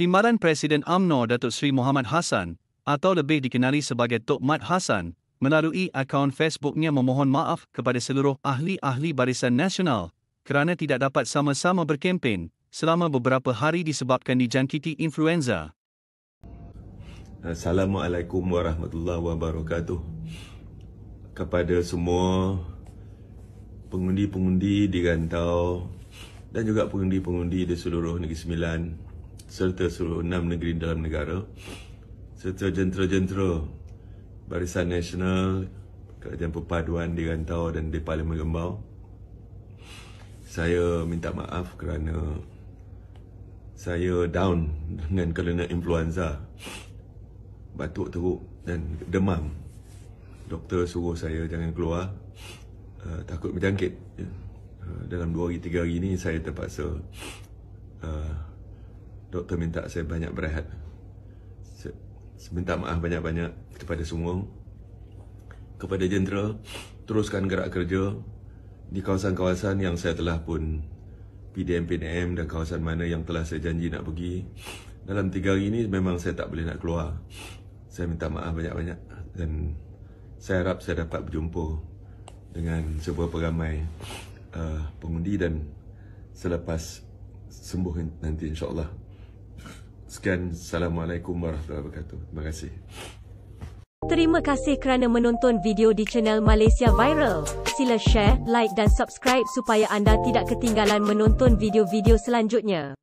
Timbalan Presiden AMNO Datuk Seri Muhammad Hassan atau lebih dikenali sebagai Tok Mat Hassan melalui akaun Facebooknya memohon maaf kepada seluruh ahli-ahli Barisan Nasional kerana tidak dapat sama-sama berkempen selama beberapa hari disebabkan dijangkiti influenza. Assalamualaikum warahmatullahi wabarakatuh. Kepada semua pengundi-pengundi di Gantau dan juga pengundi-pengundi di seluruh Negeri Sembilan serta seluruh enam negeri dalam negara serta jentera-jentera Barisan Nasional Kerajaan Perpaduan di Rantau dan di Parlimen Gembau saya minta maaf kerana saya down dengan kerana influenza batuk teruk dan demam doktor suruh saya jangan keluar uh, takut berjangkit uh, dalam 2 hari 3 hari ini saya terpaksa Doktor minta saya banyak berehat Saya minta maaf banyak-banyak kepada semua Kepada jenderal Teruskan gerak kerja Di kawasan-kawasan yang saya telah pun PDM-PDM dan kawasan mana yang telah saya janji nak pergi Dalam tiga hari ini memang saya tak boleh nak keluar Saya minta maaf banyak-banyak Dan saya harap saya dapat berjumpa Dengan sebuah ramai uh, pengundi dan Selepas sembuh nanti insyaAllah Sekian Assalamualaikum Warahmatullahi Wabarakatuh. Terima kasih. Terima kasih kerana menonton video di channel Malaysia Viral. Sila share, like dan subscribe supaya anda tidak ketinggalan menonton video-video selanjutnya.